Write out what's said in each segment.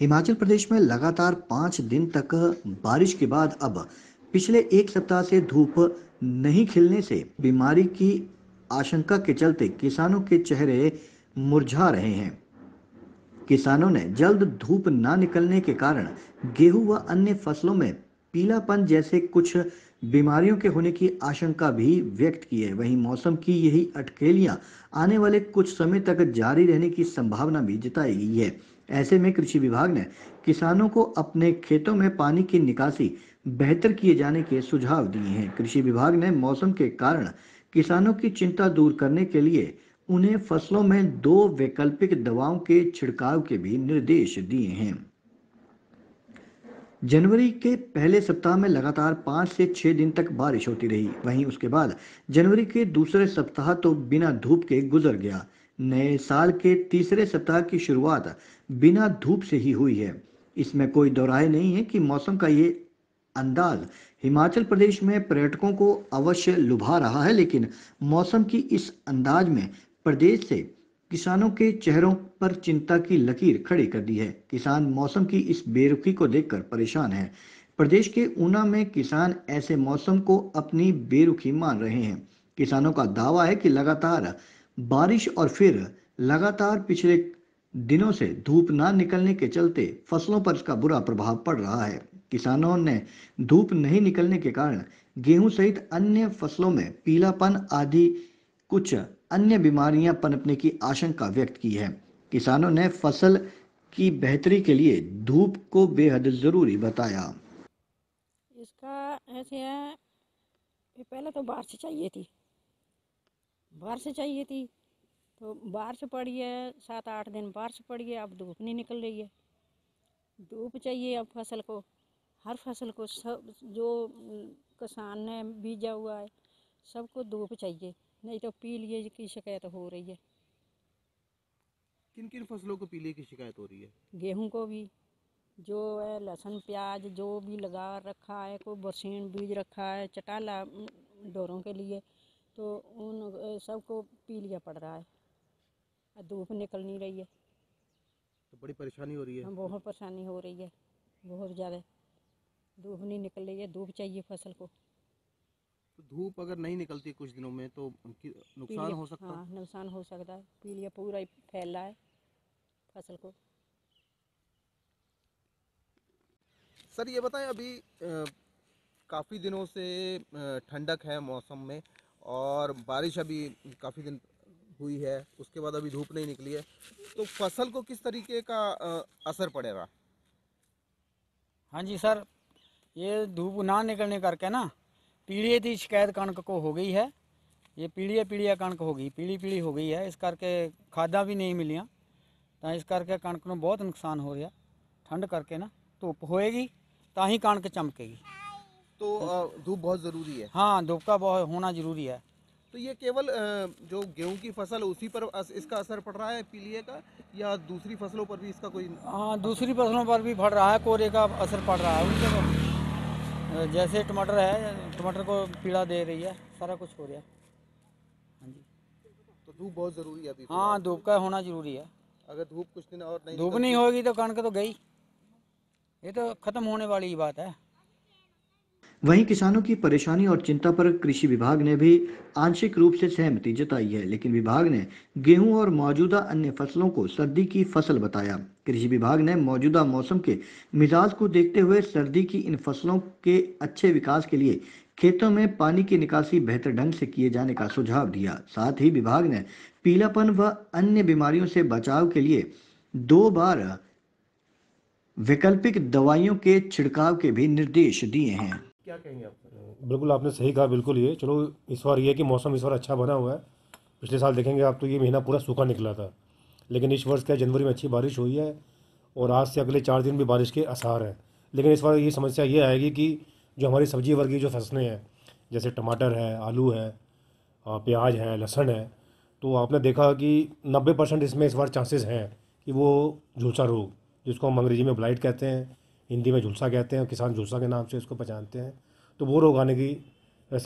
हिमाचल प्रदेश में लगातार पांच दिन तक बारिश के बाद अब पिछले एक सप्ताह से धूप नहीं खिलने से बीमारी की आशंका के चलते किसानों के चेहरे मुरझा रहे हैं किसानों ने जल्द धूप ना निकलने के कारण गेहूं व अन्य फसलों में पीलापन जैसे कुछ बीमारियों के होने की आशंका भी व्यक्त की है वहीं मौसम की यही अटकेलियां आने वाले कुछ समय तक जारी रहने की संभावना भी जताई गई है ऐसे में कृषि विभाग ने किसानों को अपने खेतों में पानी की निकासी बेहतर किए जाने के सुझाव दिए हैं कृषि विभाग ने मौसम के कारण किसानों की चिंता दूर करने के लिए उन्हें फसलों में दो वैकल्पिक दवाओं के छिड़काव के भी निर्देश दिए हैं जनवरी के पहले सप्ताह में लगातार पांच से छह दिन तक बारिश होती रही वहीं उसके बाद जनवरी के दूसरे सप्ताह तो बिना धूप के गुजर गया नए साल के तीसरे सप्ताह की शुरुआत बिना धूप से ही हुई है इसमें कोई दोराय नहीं है कि मौसम का ये अंदाज हिमाचल प्रदेश में पर्यटकों को अवश्य लुभा रहा है लेकिन मौसम की इस अंदाज में प्रदेश से किसानों के चेहरों पर चिंता की लकीर खड़ी कर दी है किसान मौसम की इस बेरुखी को देखकर परेशान है प्रदेश के ऊना में किसान ऐसे मौसम को अपनी बेरुखी मान रहे हैं किसानों का दावा है कि लगातार बारिश और फिर लगातार पिछले दिनों से धूप ना निकलने के चलते फसलों पर इसका बुरा प्रभाव पड़ रहा है किसानों ने धूप नहीं निकलने के कारण गेहूं सहित अन्य फसलों में पीलापन आदि कुछ अन्य बीमारियां पनपने की आशंका व्यक्त की है किसानों ने फसल की बेहतरी के लिए धूप को बेहद ज़रूरी बताया इसका ऐसे है पहले तो बारिश चाहिए थी बारिश चाहिए थी तो बारिश पड़ी है सात आठ दिन बारिश पड़ी है अब धूप नहीं निकल रही है धूप चाहिए अब फसल को हर फसल को सब जो किसान ने बीजा हुआ है सबको धूप चाहिए नहीं तो पीलिए की शिकायत हो रही है किन किन फसलों को पीलिए की शिकायत हो रही है गेहूं को भी जो है लहसुन प्याज जो भी लगा रखा है कोई बरसीन बीज रखा है चटाला डोरों के लिए तो उन सबको पी लिया पड़ रहा है धूप निकल नहीं रही है तो बड़ी परेशानी हो रही है बहुत परेशानी हो रही है बहुत ज़्यादा धूप नहीं निकल रही है धूप चाहिए फसल को तो धूप अगर नहीं निकलती कुछ दिनों में तो नुकसान हो सकता है हाँ नुकसान हो सकता है पीलिया पूरा ही फैल रहा है फसल को सर ये बताएं अभी काफ़ी दिनों से ठंडक है मौसम में और बारिश अभी काफ़ी दिन हुई है उसके बाद अभी धूप नहीं निकली है तो फसल को किस तरीके का असर पड़ेगा हाँ जी सर ये धूप ना निकलने करके ना पीढ़ी थी शिकायत कणक को हो गई है ये पीढ़िया पीढ़िया कणक हो गई पीढ़ी पीढ़ी हो गई है इस करके खादा भी नहीं मिली तो इस करके ਕਣਕ बहुत नुकसान हो रहा ठंड करके ना धूप ਧੁੱਪ होएगी ता ही कणक चमकेगी तो, तो- धूप बहुत ज़रूरी है हाँ धूप का बहुत होना ज़रूरी है तो ये केवल जो गेहूं की फसल उसी पर इसका असर पड़ रहा है पीलिए का या दूसरी फसलों पर भी इसका कोई हाँ दूसरी फसलों पर भी पड़ रहा है कोरे का असर पड़ रहा है तो, जैसे टमाटर है टमाटर को पीड़ा दे रही है सारा कुछ हो रहा है हाँ जी तो धूप बहुत ज़रूरी है अभी हाँ धूप का होना ज़रूरी है अगर धूप कुछ दिन और नहीं धूप नहीं होगी तो कणक तो गई ये तो ख़त्म होने वाली बात है वहीं किसानों की परेशानी और चिंता पर कृषि विभाग ने भी आंशिक रूप से सहमति जताई है लेकिन विभाग ने गेहूं और मौजूदा अन्य फसलों को सर्दी की फसल बताया कृषि विभाग ने मौजूदा मौसम के मिजाज को देखते हुए सर्दी की इन फसलों के अच्छे विकास के लिए खेतों में पानी की निकासी बेहतर ढंग से किए जाने का सुझाव दिया साथ ही विभाग ने पीलापन व अन्य बीमारियों से बचाव के लिए दो बार वैकल्पिक दवाइयों के छिड़काव के भी निर्देश दिए हैं क्या कहेंगे आप बिल्कुल आपने सही कहा बिल्कुल ये चलो इस बार ये कि मौसम इस बार अच्छा बना हुआ है पिछले साल देखेंगे आप तो ये महीना पूरा सूखा निकला था लेकिन इस वर्ष क्या जनवरी में अच्छी बारिश हुई है और आज से अगले चार दिन भी बारिश के आसार हैं लेकिन इस बार ये समस्या ये आएगी कि जो हमारी सब्जी वर्गीय जो फसलें हैं जैसे टमाटर है आलू है प्याज है लहसुन है तो आपने देखा कि नब्बे परसेंट इसमें इस बार चांसेस हैं कि वो झुलसा रोग जिसको हम अंग्रेज़ी में ब्लाइट कहते हैं हिंदी में झुलसा कहते हैं किसान झुलसा के नाम से इसको पहचानते हैं तो वो रोग आने की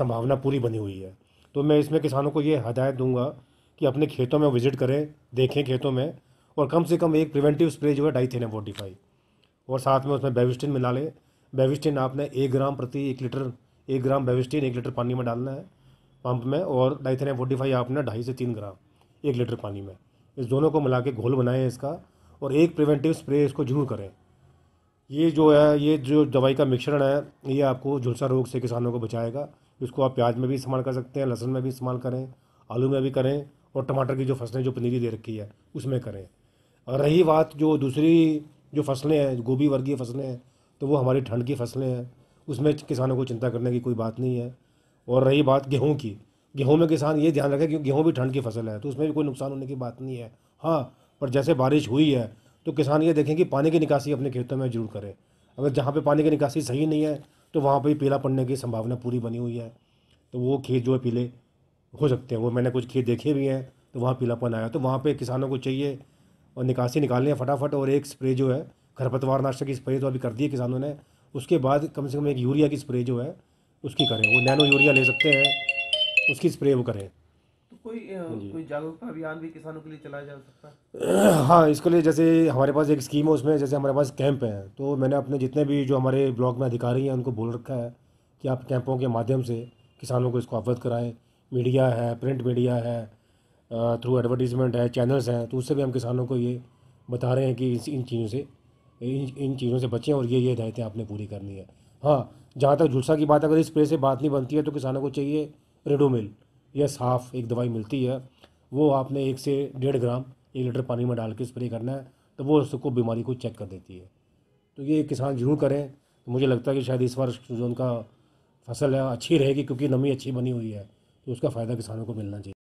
संभावना पूरी बनी हुई है तो मैं इसमें किसानों को ये हदायत दूंगा कि अपने खेतों में विज़िट करें देखें खेतों में और कम से कम एक प्रिवेंटिव स्प्रे जो है डाई थेना फोर्टी और साथ में उसमें बेविस्टिन मिला लें बेविस्टिन आपने एक ग्राम प्रति एक लीटर एक ग्राम बेविस्टिन एक लीटर पानी में डालना है पंप में और डाई थेना फोर्टी आपने ढाई से तीन ग्राम एक लीटर पानी में इस दोनों को मिला के घोल बनाएं इसका और एक प्रिवेंटिव स्प्रे इसको जरूर करें ये जो है ये जो दवाई का मिश्रण है ये आपको झुलसा रोग से किसानों को बचाएगा इसको आप प्याज में भी इस्तेमाल कर सकते हैं लहसुन में भी इस्तेमाल करें आलू में भी करें और टमाटर की जो फसलें जो पनीरी दे रखी है उसमें करें और रही बात जो दूसरी जो फसलें हैं गोभी वर्गीय फसलें हैं तो वो हमारी ठंड की फसलें हैं उसमें किसानों को चिंता करने की कोई बात नहीं है और रही बात गेहूँ की गेहूँ में किसान ये ध्यान रखें कि गेहूँ भी ठंड की फसल है तो उसमें भी कोई नुकसान होने की बात नहीं है हाँ पर जैसे बारिश हुई है तो किसान ये देखें कि पानी की निकासी अपने खेतों में जरूर करें अगर जहाँ पर पानी की निकासी सही नहीं है तो वहाँ पर पीला पड़ने की संभावना पूरी बनी हुई है तो वो खेत जो है पीले हो सकते हैं वो मैंने कुछ खेत देखे भी हैं तो वहाँ पीलापन आया तो वहाँ पर किसानों को चाहिए और निकासी निकालनी है फटाफट और एक स्प्रे जो है खरपतवार नाशक की स्प्रे तो अभी कर दिए किसानों ने उसके बाद कम से कम एक यूरिया की स्प्रे जो है उसकी करें वो नैनो यूरिया ले सकते हैं उसकी स्प्रे वो करें कोई हाँ कोई जागरूकता अभियान भी किसानों के लिए चलाया जा सकता है हाँ इसके लिए जैसे हमारे पास एक स्कीम है उसमें जैसे हमारे पास कैंप है तो मैंने अपने जितने भी जो हमारे ब्लॉक में अधिकारी हैं उनको बोल रखा है कि आप कैंपों के माध्यम से किसानों को इसको अवगत कराएं मीडिया है प्रिंट मीडिया है थ्रू एडवर्टीजमेंट है चैनल्स हैं तो उससे भी हम किसानों को ये बता रहे हैं कि इन चीज़ों से इन इन चीज़ों से बचें और ये ये हिदायतें आपने पूरी करनी है हाँ जहाँ तक झुलसा की बात अगर इस प्रे से बात नहीं बनती है तो किसानों को चाहिए मिल यस हाफ एक दवाई मिलती है वो आपने एक से डेढ़ ग्राम एक लीटर पानी में डाल के स्प्रे करना है तो वो उसको बीमारी को चेक कर देती है तो ये किसान ज़रूर करें तो मुझे लगता है कि शायद इस बार जो उनका फसल है अच्छी रहेगी क्योंकि नमी अच्छी बनी हुई है तो उसका फ़ायदा किसानों को मिलना चाहिए